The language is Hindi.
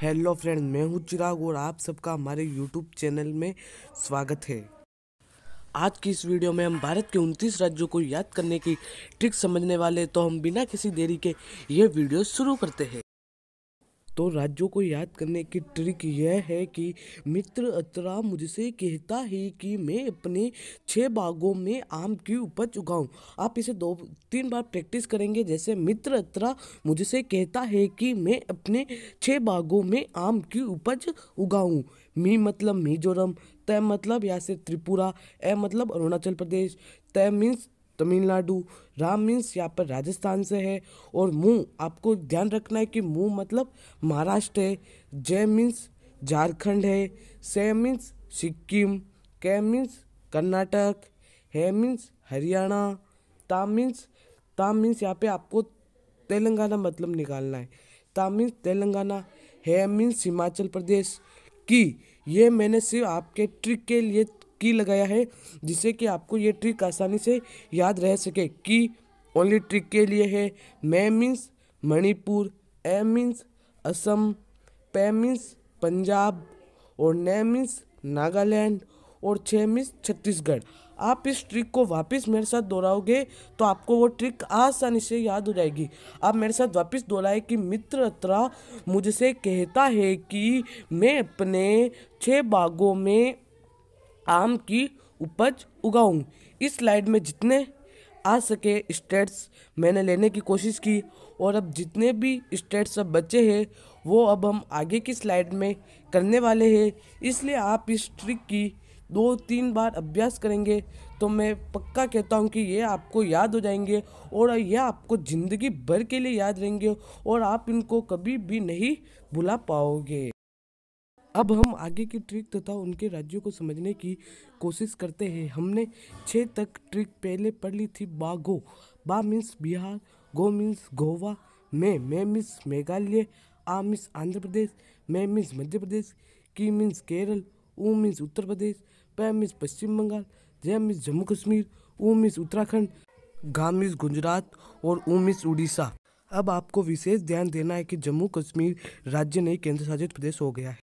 हेलो फ्रेंड मैं हूँ चिराग और आप सबका हमारे यूट्यूब चैनल में स्वागत है आज की इस वीडियो में हम भारत के 29 राज्यों को याद करने की ट्रिक समझने वाले तो हम बिना किसी देरी के ये वीडियो शुरू करते हैं तो राज्यों को याद करने की ट्रिक यह है कि मित्र अतरा मुझसे कहता है कि मैं अपने छः बागों में आम की उपज उगाऊँ आप इसे दो तीन बार प्रैक्टिस करेंगे जैसे मित्र अतरा मुझसे कहता है कि मैं अपने छः बागों में आम की उपज उगाऊँ मी मतलब मिजोरम तय मतलब या से त्रिपुरा ए मतलब अरुणाचल प्रदेश तय मीन्स तमिलनाडु राम मीन्स यहाँ पर राजस्थान से है और मुँह आपको ध्यान रखना है कि मुँह मतलब महाराष्ट्र है जय मीन्स झारखंड है से मीन्स सिक्किम के मीन्स कर्नाटक है मीन्स हरियाणा ता मीन्स ता मीन्स यहाँ पे आपको तेलंगाना मतलब निकालना है ता मीन्स तेलंगाना है मीन्स हिमाचल प्रदेश की ये मैंने सिर्फ आपके ट्रिक के लिए की लगाया है जिससे कि आपको ये ट्रिक आसानी से याद रह सके की ओनली ट्रिक के लिए है मै means Manipur A means Assam पे मीन्स पंजाब और ने मीन्स नागालैंड और छः मीन्स छत्तीसगढ़ आप इस ट्रिक को वापस मेरे साथ दोहराओगे तो आपको वो ट्रिक आसानी से याद हो जाएगी आप मेरे साथ वापस दोहराए कि मित्र अत्रा मुझसे कहता है कि मैं अपने छः बागों में आम की उपज उगाऊँ इस स्लाइड में जितने आ सके स्टेट्स मैंने लेने की कोशिश की और अब जितने भी स्टेट्स अब बचे हैं वो अब हम आगे की स्लाइड में करने वाले हैं इसलिए आप इस ट्रिक की दो तीन बार अभ्यास करेंगे तो मैं पक्का कहता हूँ कि ये आपको याद हो जाएंगे और यह आपको ज़िंदगी भर के लिए याद रहेंगे और आप इनको कभी भी नहीं भुला पाओगे अब हम आगे की ट्रिक तथा उनके राज्यों को समझने की कोशिश करते हैं हमने छः तक ट्रिक पहले पढ़ ली थी बा गो बा मीन्स बिहार गो मीन्स गोवा मे मे मीन्स मेघालय आ मीन्स आंध्र प्रदेश मे मीन्स मध्य प्रदेश की मीन्स केरल ऊ मीन्स उत्तर प्रदेश प मीन्स पश्चिम बंगाल जय मीन्स जम्मू कश्मीर ऊ मीन्स उत्तराखंड गा मीन्स गुजरात और ऊ मीन्स उड़ीसा अब आपको विशेष ध्यान देना है कि जम्मू कश्मीर राज्य नहीं केंद्र शासित प्रदेश हो गया है